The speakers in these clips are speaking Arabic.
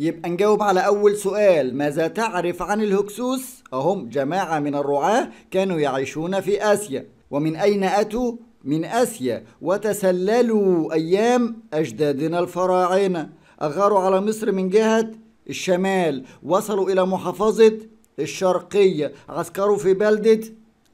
يبقى نجاوب على أول سؤال ماذا تعرف عن الهكسوس؟ أهم جماعة من الرعاة كانوا يعيشون في آسيا ومن أين أتوا؟ من آسيا وتسللوا أيام أجدادنا الفراعنة أغاروا على مصر من جهة الشمال وصلوا إلى محافظة الشرقية عسكروا في بلدة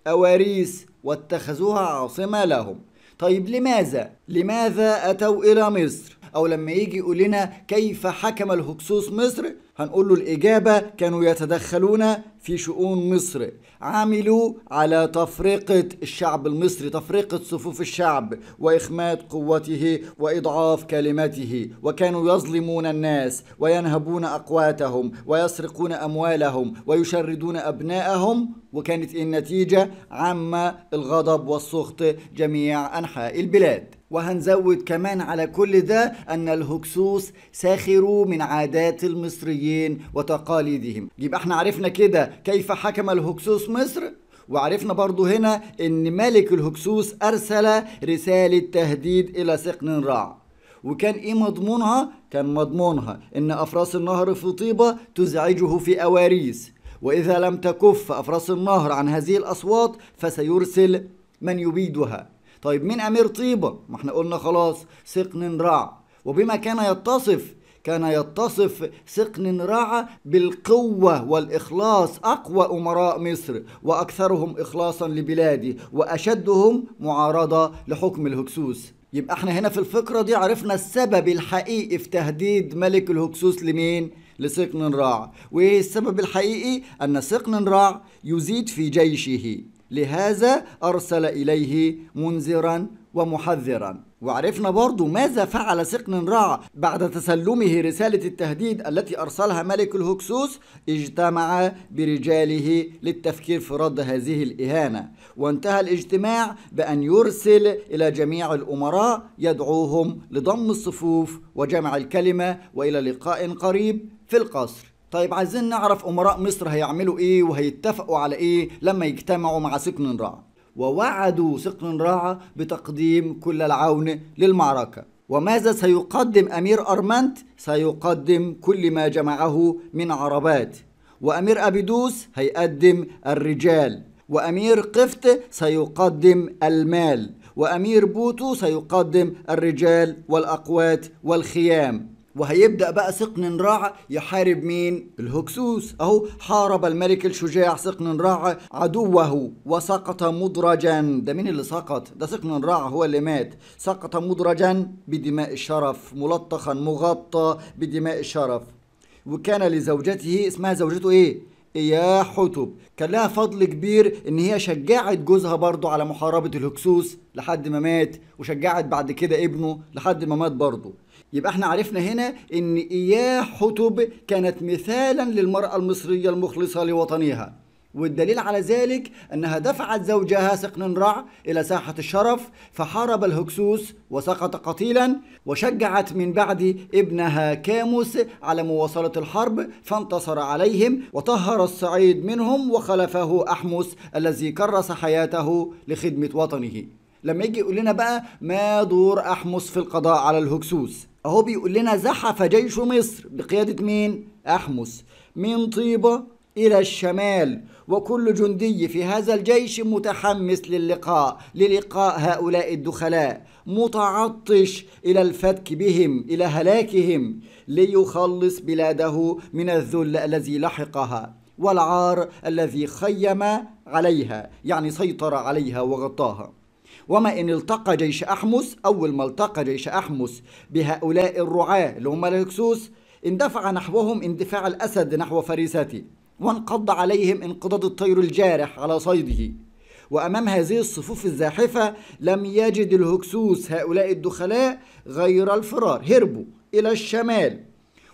أواريس واتخذوها عاصمة لهم طيب لماذا؟ لماذا أتوا إلى مصر؟ او لما يجي يقول لنا كيف حكم الهكسوس مصر هنقول له الاجابه كانوا يتدخلون في شؤون مصر عملوا على تفرقه الشعب المصري تفرقه صفوف الشعب واخماد قوته واضعاف كلمته وكانوا يظلمون الناس وينهبون اقواتهم ويسرقون اموالهم ويشردون ابنائهم وكانت النتيجه عم الغضب والسخط جميع انحاء البلاد وهنزود كمان على كل ده أن الهكسوس ساخروا من عادات المصريين وتقاليدهم يبقى احنا عرفنا كده كيف حكم الهكسوس مصر وعرفنا برضو هنا ان ملك الهكسوس ارسل رسالة تهديد الى سقن راع وكان ايه مضمونها؟ كان مضمونها ان افراس النهر في طيبة تزعجه في اواريس واذا لم تكف افراس النهر عن هذه الاصوات فسيرسل من يبيدها طيب مين امير طيبه ما احنا قلنا خلاص سقن رع وبما كان يتصف كان يتصف سقن رع بالقوة والإخلاص أقوى أمراء مصر وأكثرهم إخلاصا لبلادي وأشدهم معارضة لحكم الهكسوس يبقى احنا هنا في الفقرة دي عرفنا السبب الحقيقي في تهديد ملك الهكسوس لمين؟ لسقن راع وايه السبب الحقيقي؟ أن سقن راع يزيد في جيشه لهذا أرسل إليه منذرا ومحذرا وعرفنا برضو ماذا فعل سقن رع بعد تسلمه رسالة التهديد التي أرسلها ملك الهكسوس اجتمع برجاله للتفكير في رد هذه الإهانة وانتهى الاجتماع بأن يرسل إلى جميع الأمراء يدعوهم لضم الصفوف وجمع الكلمة وإلى لقاء قريب في القصر طيب عايزين نعرف أمراء مصر هيعملوا إيه وهيتفقوا على إيه لما يجتمعوا مع سكن راعة ووعدوا سقن راعة بتقديم كل العون للمعركة وماذا سيقدم أمير أرمنت؟ سيقدم كل ما جمعه من عربات وأمير أبيدوس هيقدم الرجال وأمير قفت سيقدم المال وأمير بوتو سيقدم الرجال والأقوات والخيام وهيبدا بقى سقن راع يحارب مين الهكسوس اهو حارب الملك الشجاع سقن راع عدوه وسقط مدرجا ده مين اللي سقط ده سقن راع هو اللي مات سقط مدرجا بدماء الشرف ملطخا مغطى بدماء الشرف وكان لزوجته اسمها زوجته ايه يا حتب كان لها فضل كبير ان هي شجعت جوزها برضه على محاربه الهكسوس لحد ما مات وشجعت بعد كده ابنه لحد ما مات برضه يبقى احنا عرفنا هنا ان اياه حتب كانت مثالا للمرأة المصرية المخلصة لوطنها والدليل على ذلك أنها دفعت زوجها سقن رع إلى ساحة الشرف فحارب الهكسوس وسقط قتيلا وشجعت من بعد ابنها كاموس على مواصلة الحرب فانتصر عليهم وطهر الصعيد منهم وخلفه أحمس الذي كرس حياته لخدمة وطنه لما يجي يقول لنا بقى ما دور أحمس في القضاء على الهكسوس اهو بيقول لنا زحف جيش مصر بقيادة مين؟ أحمس من طيبة إلى الشمال وكل جندي في هذا الجيش متحمس للقاء للقاء هؤلاء الدخلاء متعطش إلى الفتك بهم إلى هلاكهم ليخلص بلاده من الذل الذي لحقها والعار الذي خيم عليها يعني سيطر عليها وغطاها وما إن التقى جيش أحمس أول ما التقى جيش أحمس بهؤلاء الرعاة اللي هم الهكسوس اندفع نحوهم اندفاع الأسد نحو فريسته وانقض عليهم انقضاض الطير الجارح على صيده وأمام هذه الصفوف الزاحفة لم يجد الهكسوس هؤلاء الدخلاء غير الفرار هربوا إلى الشمال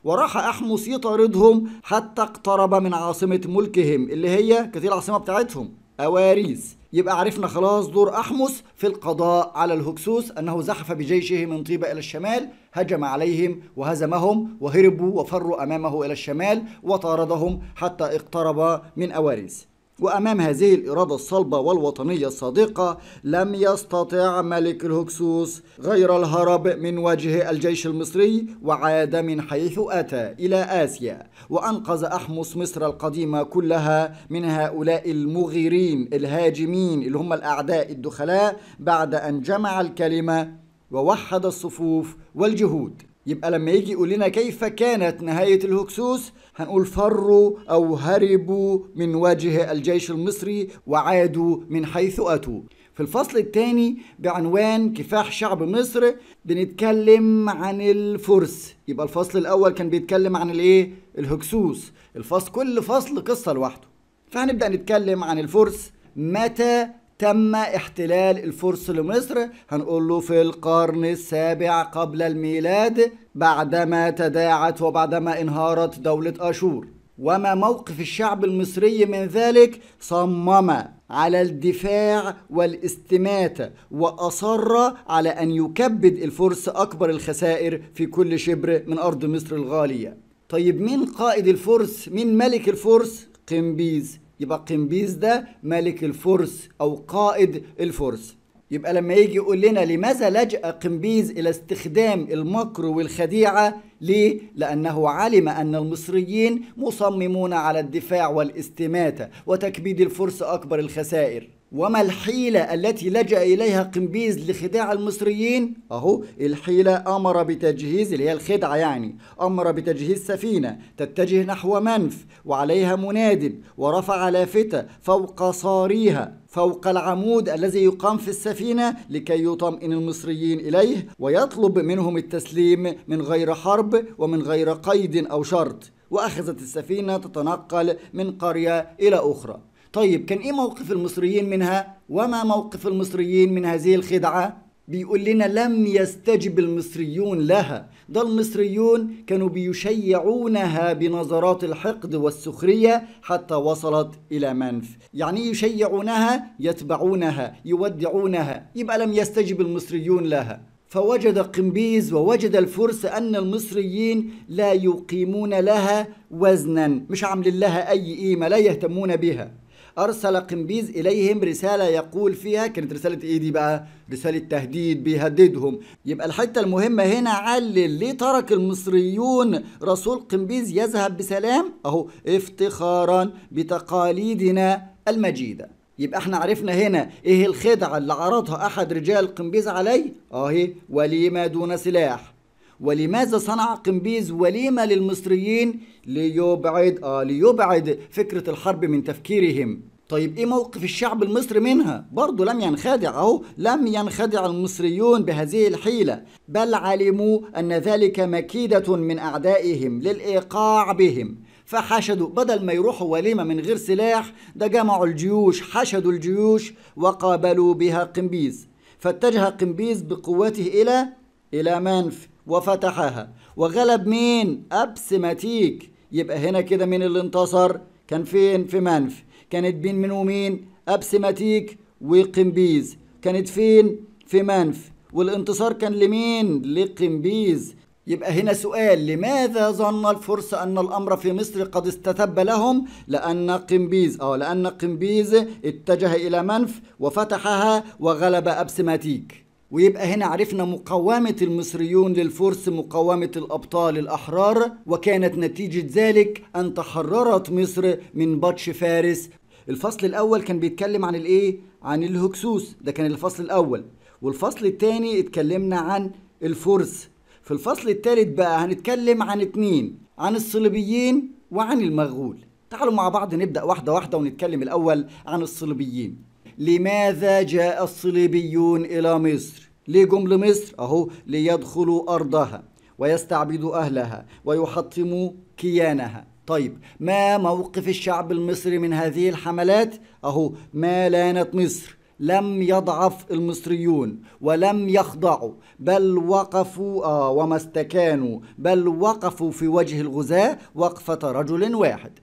وراح أحمس يطاردهم حتى اقترب من عاصمة ملكهم اللي هي كانت العاصمة بتاعتهم أواريس يبقى عرفنا خلاص دور أحمس في القضاء على الهكسوس أنه زحف بجيشه من طيبة إلى الشمال هجم عليهم وهزمهم وهربوا وفروا أمامه إلى الشمال وطاردهم حتى اقترب من أواريس وأمام هذه الإرادة الصلبة والوطنية الصادقة لم يستطع ملك الهكسوس غير الهرب من وجه الجيش المصري وعاد من حيث أتى إلى آسيا وأنقذ أحمس مصر القديمة كلها من هؤلاء المغيرين الهاجمين اللي هم الأعداء الدخلاء بعد أن جمع الكلمة ووحد الصفوف والجهود يبقى لما يجي يقول لنا كيف كانت نهاية الهكسوس هنقول فروا أو هربوا من وجه الجيش المصري وعادوا من حيث أتوا في الفصل الثاني بعنوان كفاح شعب مصر بنتكلم عن الفرس يبقى الفصل الأول كان بيتكلم عن الإيه؟ الهكسوس الفصل كل فصل قصة لوحده فهنبدأ نتكلم عن الفرس متى تم احتلال الفرس لمصر هنقول له في القرن السابع قبل الميلاد بعدما تداعت وبعدما انهارت دولة أشور وما موقف الشعب المصري من ذلك صمم على الدفاع والاستماتة وأصر على أن يكبد الفرس أكبر الخسائر في كل شبر من أرض مصر الغالية طيب مين قائد الفرس؟ مين ملك الفرس؟ قمبيز يبقى قنبيز ده ملك الفرس أو قائد الفرس يبقى لما يجي يقول لنا لماذا لجأ قنبيز إلى استخدام المكر والخديعة ليه؟ لأنه علم أن المصريين مصممون على الدفاع والاستماتة وتكبيد الفرس أكبر الخسائر وما الحيلة التي لجأ إليها قمبيز لخداع المصريين؟ أهو الحيلة أمر بتجهيز اللي هي الخدعة يعني أمر بتجهيز سفينة تتجه نحو منف وعليها مناد ورفع لافتة فوق صاريها فوق العمود الذي يقام في السفينة لكي يطمئن المصريين إليه ويطلب منهم التسليم من غير حرب ومن غير قيد أو شرط وأخذت السفينة تتنقل من قرية إلى أخرى طيب كان ايه موقف المصريين منها وما موقف المصريين من هذه الخدعه بيقول لنا لم يستجب المصريون لها ده المصريون كانوا بيشيعونها بنظرات الحقد والسخرية حتى وصلت إلى منف يعني يشيعونها يتبعونها يودعونها يبقى لم يستجب المصريون لها فوجد قمبيز ووجد الفرس أن المصريين لا يقيمون لها وزنا مش عاملين لها أي قيمة لا يهتمون بها أرسل قنبيز إليهم رسالة يقول فيها كانت رسالة إيه دي بقى؟ رسالة تهديد بيهددهم يبقى الحتة المهمة هنا علل ليه ترك المصريون رسول قنبيز يذهب بسلام؟ أهو افتخارا بتقاليدنا المجيده يبقى احنا عرفنا هنا ايه الخدعه اللي عرضها احد رجال قنبيز عليه اهي وليمه دون سلاح ولماذا صنع قمبيز وليمة للمصريين ليبعد آه ليبعد فكرة الحرب من تفكيرهم طيب ايه موقف الشعب المصري منها برضه لم ينخدع اهو لم ينخدع المصريون بهذه الحيله بل علموا ان ذلك مكيده من اعدائهم للايقاع بهم فحشدوا بدل ما يروحوا وليمه من غير سلاح ده جمعوا الجيوش حشدوا الجيوش وقابلوا بها قمبيز فاتجه قمبيز بقوته الى الى منف وفتحها وغلب مين أبسماتيك يبقى هنا كده مين اللي انتصر كان فين في منف كانت بين من ومين أبسماتيك وقمبيز كانت فين في منف والانتصار كان لمين لقمبيز يبقى هنا سؤال لماذا ظن الفرس أن الأمر في مصر قد استتب لهم لأن قمبيز أو آه، لأن قمبيز اتجه إلى منف وفتحها وغلب أبسماتيك ويبقى هنا عرفنا مقاومة المصريون للفرس مقاومة الأبطال الأحرار وكانت نتيجة ذلك أن تحررت مصر من بطش فارس الفصل الأول كان بيتكلم عن الإيه؟ عن الهكسوس ده كان الفصل الأول والفصل الثاني اتكلمنا عن الفرس في الفصل الثالث بقى هنتكلم عن اتنين عن الصليبيين وعن المغول تعالوا مع بعض نبدأ واحدة واحدة ونتكلم الأول عن الصليبيين لماذا جاء الصليبيون إلى مصر ليجم لمصر أهو ليدخلوا أرضها ويستعبدوا أهلها ويحطموا كيانها طيب ما موقف الشعب المصري من هذه الحملات أهو ما لانت مصر لم يضعف المصريون ولم يخضعوا بل وقفوا آه وما استكانوا بل وقفوا في وجه الغزاة وقفة رجل واحد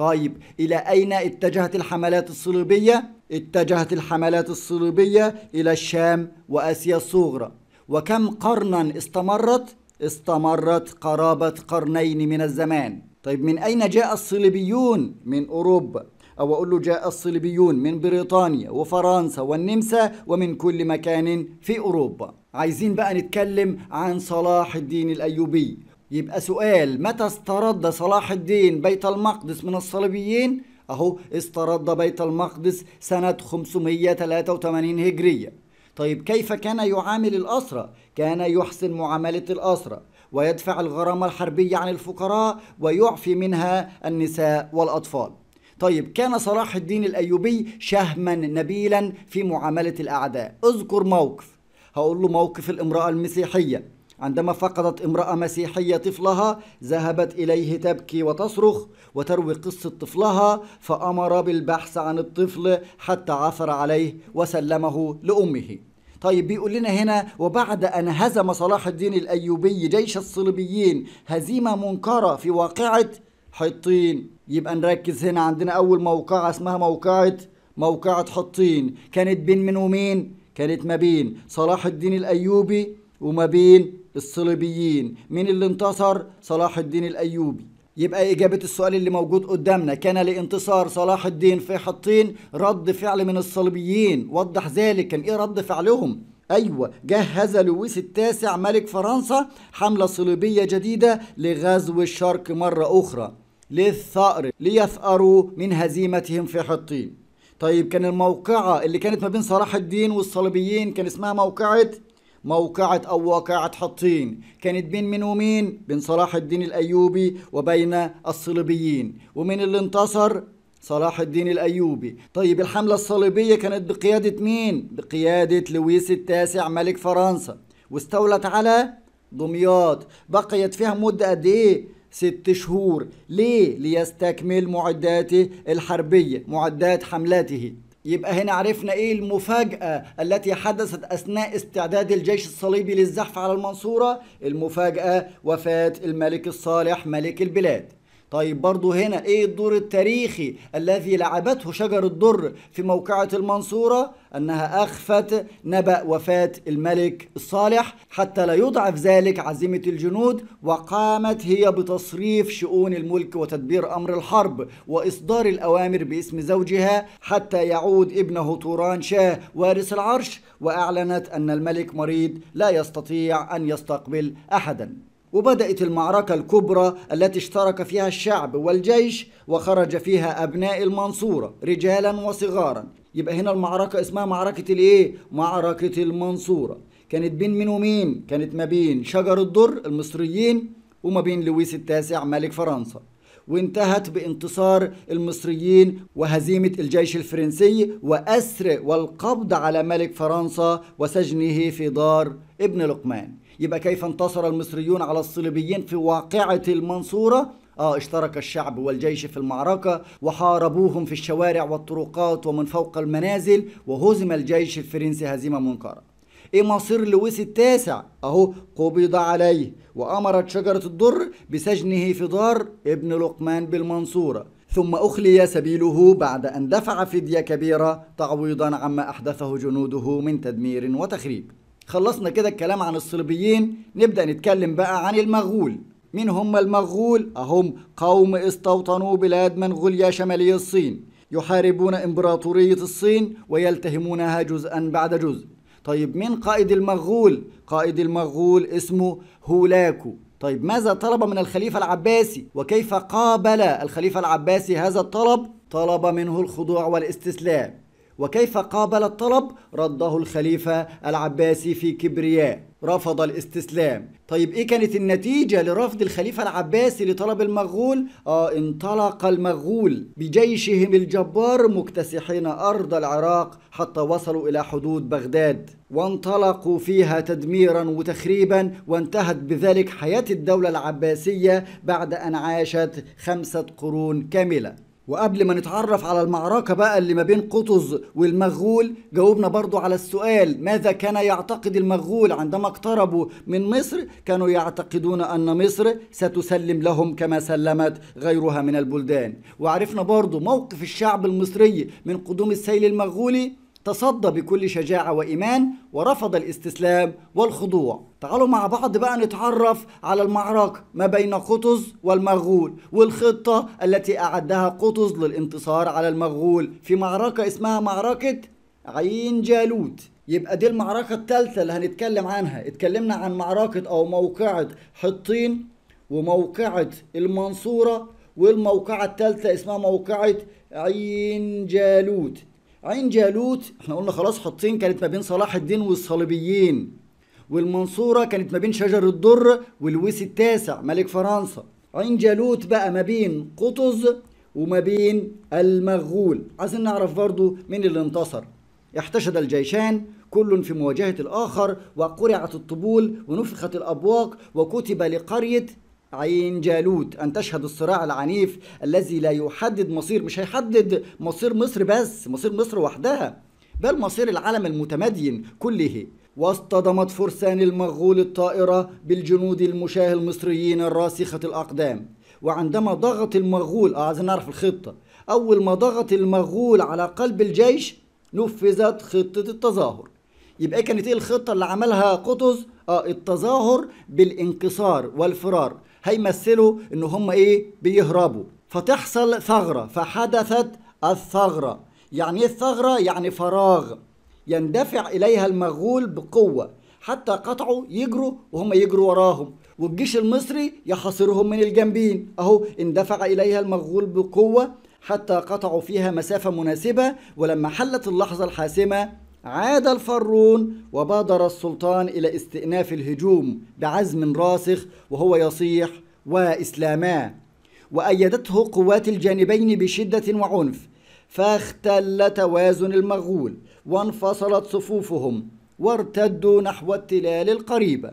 طيب إلى أين اتجهت الحملات الصليبية؟ اتجهت الحملات الصليبية إلى الشام وآسيا الصغرى وكم قرنا استمرت؟ استمرت قرابة قرنين من الزمان طيب من أين جاء الصليبيون من أوروبا؟ أو أقول له جاء الصليبيون من بريطانيا وفرنسا والنمسا ومن كل مكان في أوروبا عايزين بقى نتكلم عن صلاح الدين الأيوبي يبقى سؤال متى استرد صلاح الدين بيت المقدس من الصليبيين اهو استرد بيت المقدس سنة 583 هجرية طيب كيف كان يعامل الأسرة؟ كان يحسن معاملة الأسرة ويدفع الغرامة الحربية عن الفقراء ويعفي منها النساء والأطفال طيب كان صلاح الدين الأيوبي شهما نبيلا في معاملة الأعداء اذكر موقف هقول له موقف الامرأة المسيحية عندما فقدت امرأة مسيحية طفلها ذهبت إليه تبكي وتصرخ وتروي قصة طفلها فأمر بالبحث عن الطفل حتى عثر عليه وسلمه لأمه طيب بيقول لنا هنا وبعد أن هزم صلاح الدين الأيوبي جيش الصليبيين هزيمة منكرة في واقعة حطين يبقى نركز هنا عندنا أول موقعة اسمها موقعة موقعة حطين كانت بين من ومين؟ كانت ما بين صلاح الدين الأيوبي وما بين الصليبيين مين اللي انتصر صلاح الدين الايوبي يبقى إجابة السؤال اللي موجود قدامنا كان لانتصار صلاح الدين في حطين رد فعل من الصليبيين وضح ذلك كان إيه رد فعلهم أيوة جهز لويس التاسع ملك فرنسا حملة صليبية جديدة لغزو الشرق مرة أخرى للثأر ليثأروا من هزيمتهم في حطين طيب كان الموقعة اللي كانت ما بين صلاح الدين والصليبيين كان اسمها موقعة موقعة أو واقعة حطين كانت بين من ومين؟ بين صلاح الدين الأيوبي وبين الصليبيين ومين اللي انتصر؟ صلاح الدين الأيوبي طيب الحملة الصليبية كانت بقيادة مين؟ بقيادة لويس التاسع ملك فرنسا واستولت على دمياط بقيت فيها مدة قد إيه؟ ست شهور ليه ليستكمل معداته الحربية معدات حملاته يبقى هنا عرفنا ايه المفاجأة التي حدثت أثناء استعداد الجيش الصليبي للزحف على المنصورة المفاجأة وفاة الملك الصالح ملك البلاد طيب برضو هنا ايه الدور التاريخي الذي لعبته شجر الدر في موقعة المنصورة انها اخفت نبأ وفاة الملك الصالح حتى لا يضعف ذلك عزيمة الجنود وقامت هي بتصريف شؤون الملك وتدبير امر الحرب واصدار الاوامر باسم زوجها حتى يعود ابنه توران شاه وارث العرش واعلنت ان الملك مريض لا يستطيع ان يستقبل احدا وبدأت المعركة الكبرى التي اشترك فيها الشعب والجيش وخرج فيها أبناء المنصورة رجالا وصغارا يبقى هنا المعركة اسمها معركة الإيه؟ معركة المنصورة كانت بين مين ومين؟ كانت ما بين شجر الدر المصريين وما بين لويس التاسع ملك فرنسا وانتهت بانتصار المصريين وهزيمة الجيش الفرنسي وأسر والقبض على ملك فرنسا وسجنه في دار ابن لقمان يبقى كيف انتصر المصريون على الصليبيين في واقعة المنصورة آه اشترك الشعب والجيش في المعركة وحاربوهم في الشوارع والطرقات ومن فوق المنازل وهزم الجيش الفرنسي هزيمة منكرة إيه مصير لويس التاسع أهو قبض عليه وأمرت شجرة الضر بسجنه في دار ابن لقمان بالمنصورة ثم أخلي سبيله بعد أن دفع فدية كبيرة تعويضا عما أحدثه جنوده من تدمير وتخريب خلصنا كده الكلام عن الصليبيين نبدأ نتكلم بقى عن المغول مين هم المغول؟ أهم قوم استوطنوا بلاد منغوليا شمالي الصين يحاربون إمبراطورية الصين ويلتهمونها جزءا بعد جزء طيب مين قائد المغول؟ قائد المغول اسمه هولاكو طيب ماذا طلب من الخليفة العباسي وكيف قابل الخليفة العباسي هذا الطلب؟ طلب منه الخضوع والاستسلام وكيف قابل الطلب رده الخليفة العباسي في كبرياء رفض الاستسلام طيب ايه كانت النتيجة لرفض الخليفة العباسي لطلب المغول آه انطلق المغول بجيشهم الجبار مكتسحين أرض العراق حتى وصلوا إلى حدود بغداد وانطلقوا فيها تدميرا وتخريبا وانتهت بذلك حياة الدولة العباسية بعد أن عاشت خمسة قرون كاملة وقبل ما نتعرف على المعركة بقى اللي ما بين قطز والمغول جاوبنا برضو على السؤال ماذا كان يعتقد المغول عندما اقتربوا من مصر كانوا يعتقدون أن مصر ستسلم لهم كما سلمت غيرها من البلدان وعرفنا برضو موقف الشعب المصري من قدوم السيل المغولي تصدى بكل شجاعة وإيمان ورفض الاستسلام والخضوع تعالوا مع بعض بقى نتعرف على المعركة ما بين قطز والمغول والخطة التي أعدها قطز للانتصار على المغول في معركة اسمها معركة عين جالوت يبقى دي المعركة الثالثة اللي هنتكلم عنها اتكلمنا عن معركة أو موقعة حطين وموقعة المنصورة والموقعة الثالثة اسمها موقعة عين جالوت عين جالوت احنا قلنا خلاص حطين كانت ما بين صلاح الدين والصليبيين والمنصورة كانت ما بين شجر الدر والويس التاسع ملك فرنسا عين جالوت بقى ما بين قطز وما بين المغول عايزين نعرف برضو مين اللي انتصر احتشد الجيشان كل في مواجهة الآخر وقرعت الطبول ونفخت الأبواق وكتب لقرية عين جالوت أن تشهد الصراع العنيف الذي لا يحدد مصير مش هيحدد مصير مصر بس مصير مصر وحدها بل مصير العالم المتمدين كله واصطدمت فرسان المغول الطائرة بالجنود المشاه المصريين الراسخة الأقدام وعندما ضغط المغول آه عايزين نعرف الخطة أول ما ضغط المغول على قلب الجيش نفذت خطة التظاهر يبقى كانت ايه الخطة اللي عملها قطز؟ آه التظاهر بالانكسار والفرار هيمثلوا ان هم ايه بيهربوا فتحصل ثغره فحدثت الثغره يعني ايه الثغره يعني فراغ يندفع اليها المغول بقوه حتى قطعوا يجروا وهم يجروا وراهم والجيش المصري يحاصرهم من الجنبين اهو اندفع اليها المغول بقوه حتى قطعوا فيها مسافه مناسبه ولما حلت اللحظه الحاسمه عاد الفرون وبادر السلطان إلى استئناف الهجوم بعزم راسخ وهو يصيح وإسلاما وأيدته قوات الجانبين بشدة وعنف فاختل توازن المغول وانفصلت صفوفهم وارتدوا نحو التلال القريبة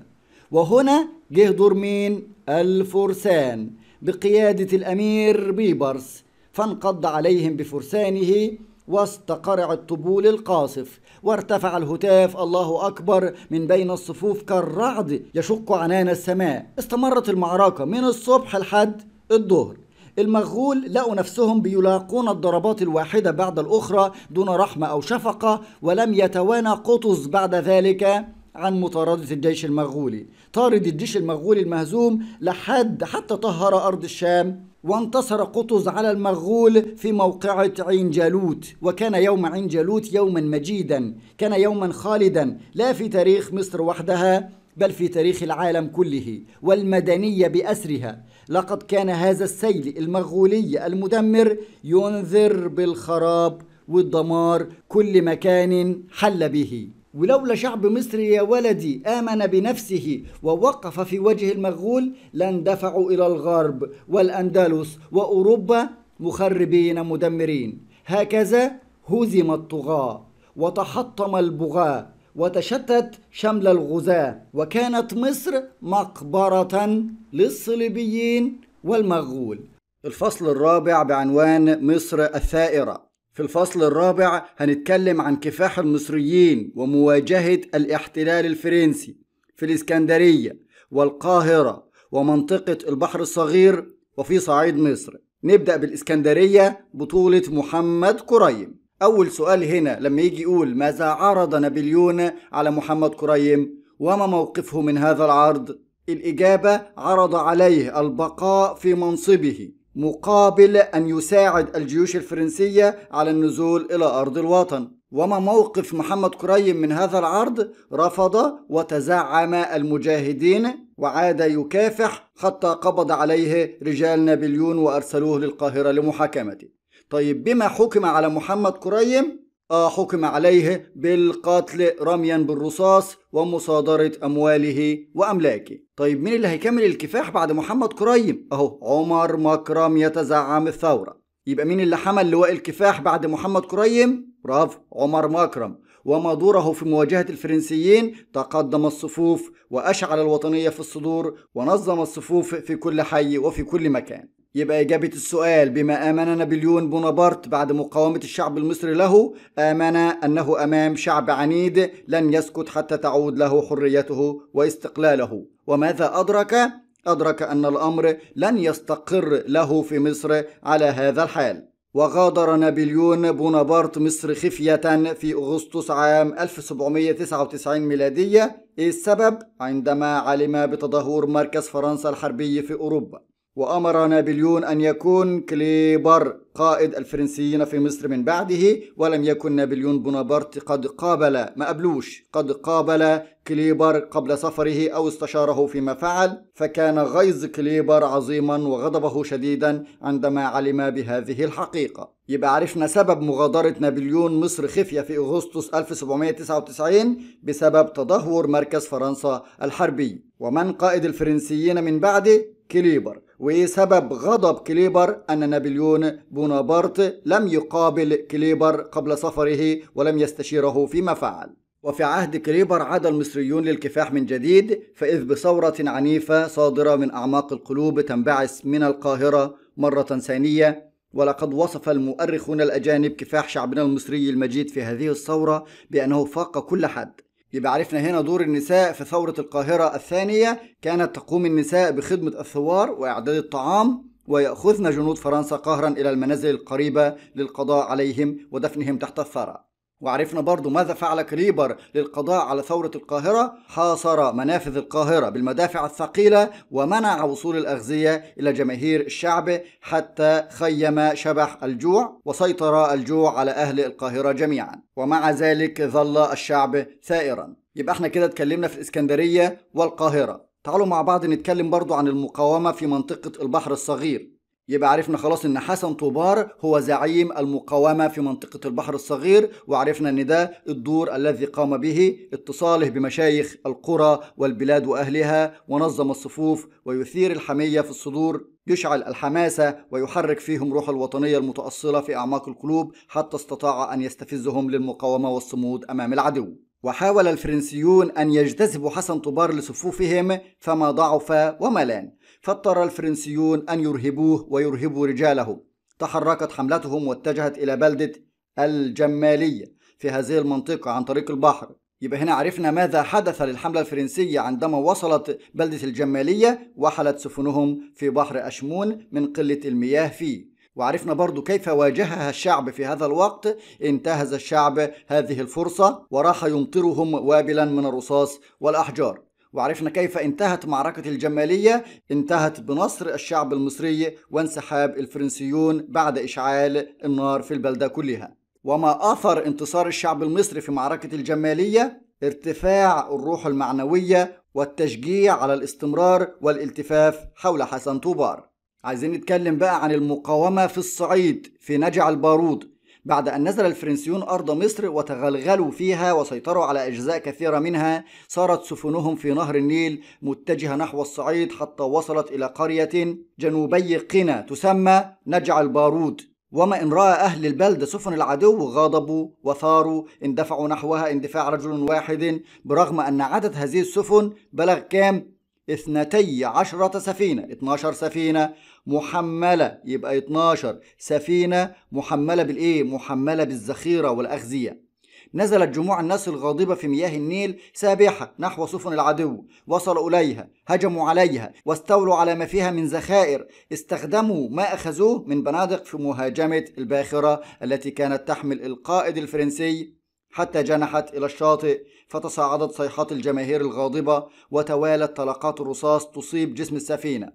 وهنا جه دور مين؟ الفرسان بقيادة الأمير بيبرس فانقض عليهم بفرسانه وسط قرع الطبول القاصف وارتفع الهتاف الله أكبر من بين الصفوف كالرعد يشق عنان السماء استمرت المعركة من الصبح لحد الظهر المغول لقوا نفسهم بيلاقون الضربات الواحدة بعد الأخرى دون رحمة أو شفقة ولم يتوانى قطز بعد ذلك عن مطاردة الجيش المغولي طارد الجيش المغولي المهزوم لحد حتى طهر أرض الشام وانتصر قطز على المغول في موقعة عين جالوت وكان يوم عين جالوت يوما مجيدا كان يوما خالدا لا في تاريخ مصر وحدها بل في تاريخ العالم كله والمدنية بأسرها لقد كان هذا السيل المغولي المدمر ينذر بالخراب والدمار كل مكان حل به ولولا شعب مصر يا ولدي آمن بنفسه ووقف في وجه المغول لاندفعوا إلى الغرب والأندلس وأوروبا مخربين مدمرين هكذا هزم الطغاة وتحطم البغاة وتشتت شمل الغزاة وكانت مصر مقبرة للصليبيين والمغول الفصل الرابع بعنوان مصر الثائرة في الفصل الرابع هنتكلم عن كفاح المصريين ومواجهة الاحتلال الفرنسي في الإسكندرية والقاهرة ومنطقة البحر الصغير وفي صعيد مصر نبدأ بالإسكندرية بطولة محمد كريم أول سؤال هنا لما يجي يقول ماذا عرض نابليون على محمد كريم وما موقفه من هذا العرض الإجابة عرض عليه البقاء في منصبه مقابل أن يساعد الجيوش الفرنسية على النزول إلى أرض الوطن وما موقف محمد كريم من هذا العرض رفض وتزعم المجاهدين وعاد يكافح حتى قبض عليه رجال نابليون وأرسلوه للقاهرة لمحاكمته طيب بما حكم على محمد كريم آه، حكم عليه بالقتل رميا بالرصاص ومصادرة أمواله وأملاكه طيب مين اللي هيكمل الكفاح بعد محمد كريم؟ أهو عمر مكرم يتزعم الثورة يبقى مين اللي حمل لواء الكفاح بعد محمد كريم؟ برافو عمر مكرم وما دوره في مواجهة الفرنسيين تقدم الصفوف وأشعل الوطنية في الصدور ونظم الصفوف في كل حي وفي كل مكان يبقى إجابة السؤال بما آمن نابليون بونابرت بعد مقاومة الشعب المصري له آمن أنه أمام شعب عنيد لن يسكت حتى تعود له حريته واستقلاله وماذا أدرك؟ أدرك أن الأمر لن يستقر له في مصر على هذا الحال وغادر نابليون بونابرت مصر خفية في أغسطس عام 1799 ميلادية إيه السبب عندما علم بتدهور مركز فرنسا الحربي في أوروبا وأمر نابليون أن يكون كليبر قائد الفرنسيين في مصر من بعده ولم يكن نابليون بونابرت قد قابل ما قبلوش قد قابل كليبر قبل سفره أو استشاره فيما فعل فكان غيظ كليبر عظيما وغضبه شديدا عندما علم بهذه الحقيقة يبقى عرفنا سبب مغادرة نابليون مصر خفية في أغسطس 1799 بسبب تدهور مركز فرنسا الحربي ومن قائد الفرنسيين من بعده كليبر وسبب غضب كليبر أن نابليون بونابرت لم يقابل كليبر قبل سفره ولم يستشيره فيما فعل وفي عهد كليبر عاد المصريون للكفاح من جديد فإذ بثورة عنيفة صادرة من أعماق القلوب تنبعث من القاهرة مرة ثانية ولقد وصف المؤرخون الأجانب كفاح شعبنا المصري المجيد في هذه الثورة بأنه فاق كل حد يبقى عرفنا هنا دور النساء في ثورة القاهرة الثانية كانت تقوم النساء بخدمة الثوار وإعداد الطعام ويأخذن جنود فرنسا قهرا إلى المنازل القريبة للقضاء عليهم ودفنهم تحت الثرى وعرفنا برضو ماذا فعل كليبر للقضاء على ثورة القاهرة حاصر منافذ القاهرة بالمدافع الثقيلة ومنع وصول الأغذية إلى جماهير الشعب حتى خيم شبح الجوع وسيطر الجوع على أهل القاهرة جميعا ومع ذلك ظل الشعب ثائرا يبقى احنا كده اتكلمنا في الإسكندرية والقاهرة تعالوا مع بعض نتكلم برضو عن المقاومة في منطقة البحر الصغير يبقى عرفنا خلاص ان حسن طوبار هو زعيم المقاومه في منطقه البحر الصغير وعرفنا ان ده الدور الذي قام به اتصاله بمشايخ القرى والبلاد واهلها ونظم الصفوف ويثير الحميه في الصدور يشعل الحماسه ويحرك فيهم روح الوطنيه المتاصله في اعماق القلوب حتى استطاع ان يستفزهم للمقاومه والصمود امام العدو وحاول الفرنسيون أن يجتذبوا حسن طبار لصفوفهم فما ضعف وملان فاضطر الفرنسيون أن يرهبوه ويرهبوا رجاله تحركت حملتهم واتجهت إلى بلدة الجمالية في هذه المنطقة عن طريق البحر يبقى هنا عرفنا ماذا حدث للحملة الفرنسية عندما وصلت بلدة الجمالية وحلت سفنهم في بحر أشمون من قلة المياه فيه وعرفنا برضو كيف واجهها الشعب في هذا الوقت انتهز الشعب هذه الفرصة وراح يمطرهم وابلا من الرصاص والأحجار وعرفنا كيف انتهت معركة الجمالية انتهت بنصر الشعب المصري وانسحاب الفرنسيون بعد إشعال النار في البلدة كلها وما أثر انتصار الشعب المصري في معركة الجمالية ارتفاع الروح المعنوية والتشجيع على الاستمرار والالتفاف حول حسن طوبار عايزين نتكلم بقى عن المقاومة في الصعيد في نجع البارود بعد أن نزل الفرنسيون أرض مصر وتغلغلوا فيها وسيطروا على أجزاء كثيرة منها صارت سفنهم في نهر النيل متجهة نحو الصعيد حتى وصلت إلى قرية جنوبي قنا تسمى نجع البارود وما إن رأى أهل البلد سفن العدو غضبوا وثاروا اندفعوا نحوها اندفاع رجل واحد برغم أن عدد هذه السفن بلغ كام اثنتي عشرة سفينة اتناشر سفينة محملة يبقى اتناشر سفينة محملة بالإيه؟ محملة بالذخيرة والأغذية نزلت جموع الناس الغاضبة في مياه النيل سابحة نحو سفن العدو وصلوا إليها هجموا عليها واستولوا على ما فيها من ذخائر استخدموا ما أخذوه من بنادق في مهاجمة الباخرة التي كانت تحمل القائد الفرنسي حتى جنحت إلى الشاطئ فتصاعدت صيحات الجماهير الغاضبة وتوالت طلقات الرصاص تصيب جسم السفينة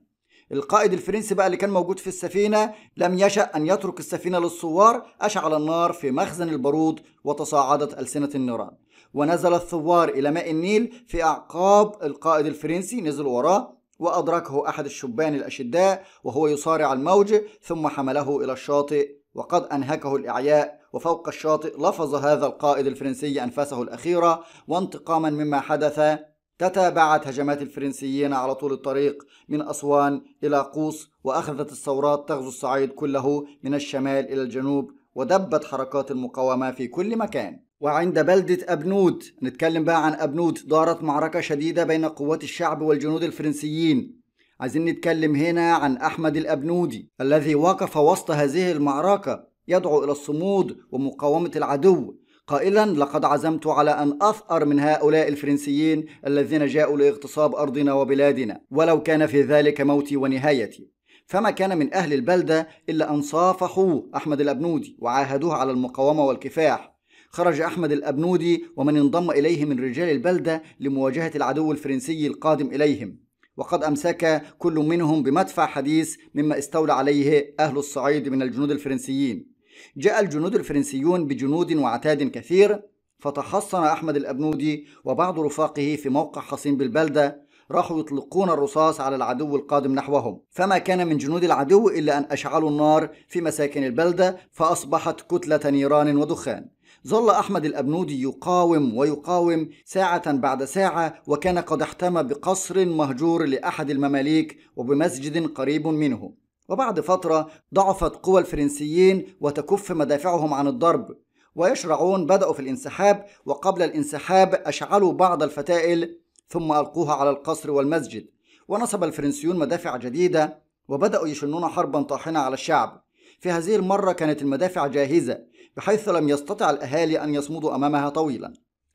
القائد الفرنسي بقى اللي كان موجود في السفينة لم يشأ أن يترك السفينة للثوار أشعل النار في مخزن البارود وتصاعدت ألسنة النيران ونزل الثوار إلى ماء النيل في أعقاب القائد الفرنسي نزل وراه وأدركه أحد الشبان الأشداء وهو يصارع الموج ثم حمله إلى الشاطئ وقد أنهكه الإعياء وفوق الشاطئ لفظ هذا القائد الفرنسي أنفاسه الأخيرة وانتقاما مما حدث تتابعت هجمات الفرنسيين على طول الطريق من أسوان إلى قوس وأخذت الثورات تغزو الصعيد كله من الشمال إلى الجنوب ودبت حركات المقاومة في كل مكان وعند بلدة أبنود نتكلم بقى عن أبنود دارت معركة شديدة بين قوات الشعب والجنود الفرنسيين عايزين نتكلم هنا عن أحمد الأبنودي الذي وقف وسط هذه المعركة يدعو إلى الصمود ومقاومة العدو قائلا لقد عزمت على أن أثأر من هؤلاء الفرنسيين الذين جاءوا لاغتصاب أرضنا وبلادنا ولو كان في ذلك موتي ونهايتي فما كان من أهل البلدة إلا أن صافحوا أحمد الأبنودي وعاهدوه على المقاومة والكفاح خرج أحمد الأبنودي ومن انضم إليه من رجال البلدة لمواجهة العدو الفرنسي القادم إليهم وقد أمسك كل منهم بمدفع حديث مما استولى عليه أهل الصعيد من الجنود الفرنسيين جاء الجنود الفرنسيون بجنود وعتاد كثير فتحصن أحمد الأبنودي وبعض رفاقه في موقع حصين بالبلدة راحوا يطلقون الرصاص على العدو القادم نحوهم فما كان من جنود العدو إلا أن أشعلوا النار في مساكن البلدة فأصبحت كتلة نيران ودخان ظل أحمد الأبنودي يقاوم ويقاوم ساعة بعد ساعة وكان قد احتمى بقصر مهجور لأحد المماليك وبمسجد قريب منه وبعد فترة ضعفت قوى الفرنسيين وتكف مدافعهم عن الضرب ويشرعون بدأوا في الانسحاب وقبل الانسحاب أشعلوا بعض الفتائل ثم ألقوها على القصر والمسجد ونصب الفرنسيون مدافع جديدة وبدأوا يشنون حربا طاحنة على الشعب في هذه المرة كانت المدافع جاهزة بحيث لم يستطع الأهالي أن يصمدوا أمامها طويلا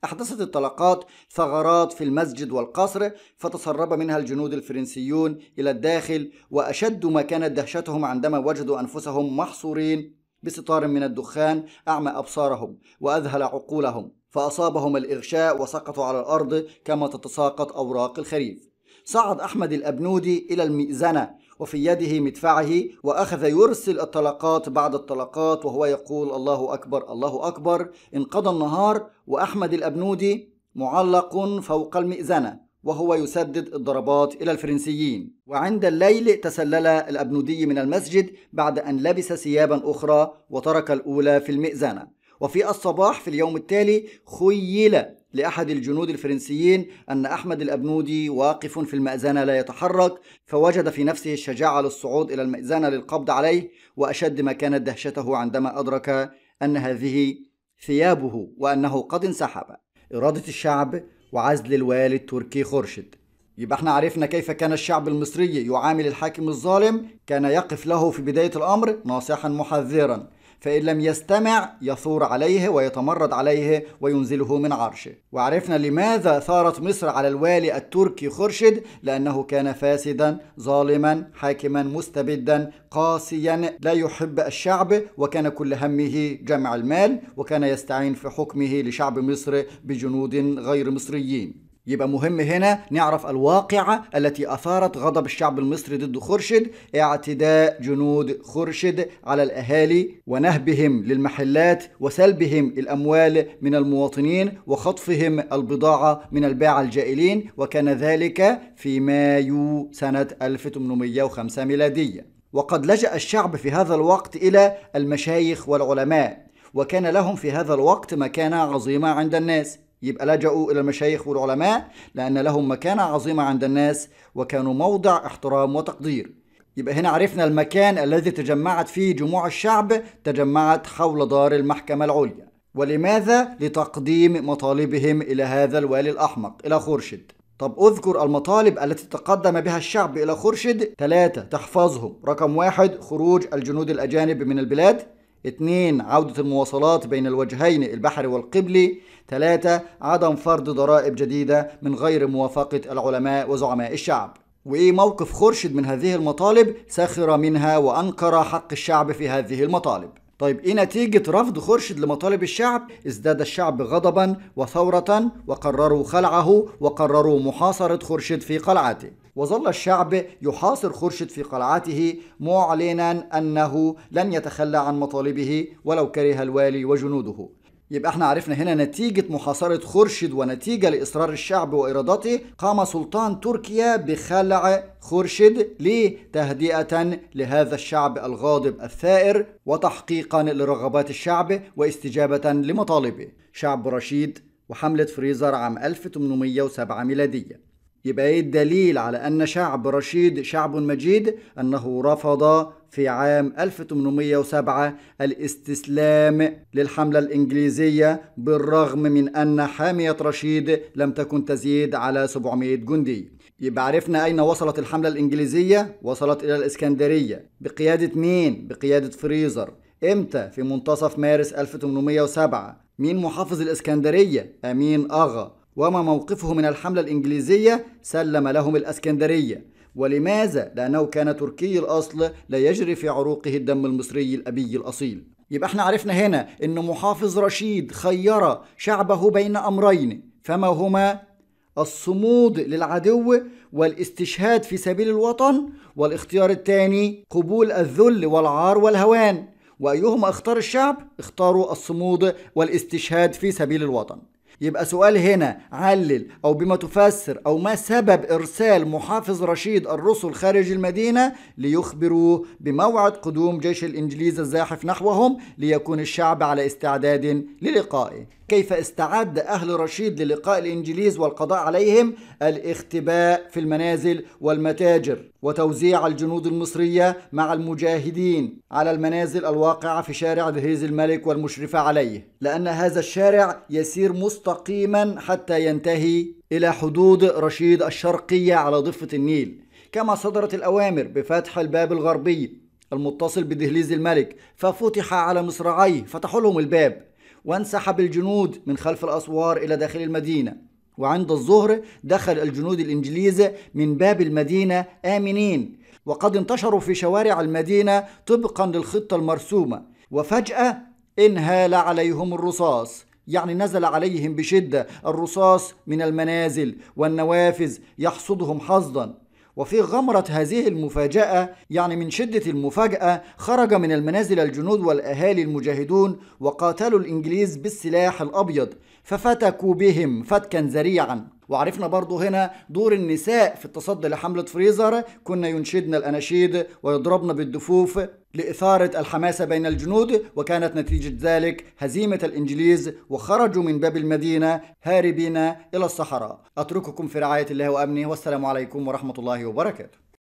أحدثت الطلقات ثغرات في المسجد والقصر فتسرب منها الجنود الفرنسيون إلى الداخل وأشد ما كانت دهشتهم عندما وجدوا أنفسهم محصورين بستار من الدخان أعمى أبصارهم وأذهل عقولهم فأصابهم الإغشاء وسقطوا على الأرض كما تتساقط أوراق الخريف صعد أحمد الأبنودي إلى المئذنة وفي يده مدفعه وأخذ يرسل الطلقات بعد الطلقات وهو يقول الله أكبر الله أكبر انقضى النهار وأحمد الأبنودي معلق فوق المئذنة وهو يسدد الضربات إلى الفرنسيين وعند الليل تسلل الأبنودي من المسجد بعد أن لبس ثيابا أخرى وترك الأولى في المئذنة وفي الصباح في اليوم التالي خيل لأحد الجنود الفرنسيين أن أحمد الأبنودي واقف في المأذنة لا يتحرك فوجد في نفسه الشجاعة للصعود إلى المأذنة للقبض عليه وأشد ما كانت دهشته عندما أدرك أن هذه ثيابه وأنه قد انسحب إرادة الشعب وعزل الوالد تركي خورشيد يبقى احنا عرفنا كيف كان الشعب المصري يعامل الحاكم الظالم كان يقف له في بداية الأمر ناصحا محذرا فإن لم يستمع يثور عليه ويتمرد عليه وينزله من عرشه وعرفنا لماذا ثارت مصر على الوالي التركي خرشد لأنه كان فاسدا ظالما حاكما مستبدا قاسيا لا يحب الشعب وكان كل همه جمع المال وكان يستعين في حكمه لشعب مصر بجنود غير مصريين يبقى مهم هنا نعرف الواقعة التي أثارت غضب الشعب المصري ضد خرشد اعتداء جنود خرشد على الأهالي ونهبهم للمحلات وسلبهم الأموال من المواطنين وخطفهم البضاعة من الباعة الجائلين وكان ذلك في مايو سنة 1805 ميلادية وقد لجأ الشعب في هذا الوقت إلى المشايخ والعلماء وكان لهم في هذا الوقت مكانة عظيمة عند الناس يبقى لجأوا إلى المشايخ والعلماء لأن لهم مكانة عظيمة عند الناس وكانوا موضع احترام وتقدير يبقى هنا عرفنا المكان الذي تجمعت فيه جموع الشعب تجمعت حول دار المحكمة العليا ولماذا؟ لتقديم مطالبهم إلى هذا الوالي الأحمق إلى خرشد طب اذكر المطالب التي تقدم بها الشعب إلى خرشد ثلاثة تحفظهم رقم واحد خروج الجنود الأجانب من البلاد اثنين عودة المواصلات بين الوجهين البحري والقبلي ثلاثة عدم فرض ضرائب جديدة من غير موافقة العلماء وزعماء الشعب وإيه موقف خرشد من هذه المطالب سخر منها وأنكر حق الشعب في هذه المطالب طيب إيه نتيجة رفض خرشد لمطالب الشعب؟ ازداد الشعب غضبا وثورة وقرروا خلعه وقرروا محاصرة خرشد في قلعته وظل الشعب يحاصر خرشد في قلعته معلنا أنه لن يتخلى عن مطالبه ولو كره الوالي وجنوده يبقى احنا عرفنا هنا نتيجة محاصرة خرشد ونتيجة لإصرار الشعب وإرادته قام سلطان تركيا بخلع خرشد لتهدئة لهذا الشعب الغاضب الثائر وتحقيقا لرغبات الشعب واستجابة لمطالبه شعب رشيد وحملة فريزر عام 1807 ميلادية يبقى ايه الدليل على ان شعب رشيد شعب مجيد انه رفض في عام 1807 الاستسلام للحملة الإنجليزية بالرغم من أن حامية رشيد لم تكن تزيد على 700 جندي يبقى عرفنا أين وصلت الحملة الإنجليزية وصلت إلى الإسكندرية بقيادة مين؟ بقيادة فريزر إمتى؟ في منتصف مارس 1807 مين محافظ الإسكندرية؟ أمين أغا وما موقفه من الحملة الإنجليزية سلم لهم الأسكندرية ولماذا؟ لأنه كان تركي الأصل لا يجري في عروقه الدم المصري الأبي الأصيل يبقى احنا عرفنا هنا أن محافظ رشيد خير شعبه بين أمرين فما هما؟ الصمود للعدو والاستشهاد في سبيل الوطن والاختيار الثاني قبول الذل والعار والهوان وأيهما اختار الشعب؟ اختاروا الصمود والاستشهاد في سبيل الوطن يبقى سؤال هنا علل أو بما تفسر أو ما سبب إرسال محافظ رشيد الرسل خارج المدينة ليخبروا بموعد قدوم جيش الإنجليز الزاحف نحوهم ليكون الشعب على استعداد للقائه كيف استعد أهل رشيد للقاء الإنجليز والقضاء عليهم الاختباء في المنازل والمتاجر وتوزيع الجنود المصرية مع المجاهدين على المنازل الواقعة في شارع دهيز الملك والمشرفة عليه لأن هذا الشارع يسير مستقيما حتى ينتهي إلى حدود رشيد الشرقية على ضفة النيل كما صدرت الأوامر بفتح الباب الغربي المتصل بدهليز الملك ففتح على مصراعيه فتحوا لهم الباب وانسحب الجنود من خلف الأسوار إلى داخل المدينة وعند الظهر دخل الجنود الإنجليز من باب المدينة آمنين وقد انتشروا في شوارع المدينة طبقا للخطة المرسومة وفجأة انهال عليهم الرصاص يعني نزل عليهم بشدة الرصاص من المنازل والنوافذ يحصدهم حصدا وفي غمرة هذه المفاجأة يعني من شدة المفاجأة خرج من المنازل الجنود والأهالي المجاهدون وقاتلوا الإنجليز بالسلاح الأبيض ففتكوا بهم فتكا ذريعا وعرفنا برضو هنا دور النساء في التصدي لحملة فريزر كنا ينشدن الأناشيد ويضربن بالدفوف لإثارة الحماسة بين الجنود وكانت نتيجة ذلك هزيمة الإنجليز وخرجوا من باب المدينة هاربين إلى الصحراء أترككم في رعاية الله وأمنه والسلام عليكم ورحمة الله وبركاته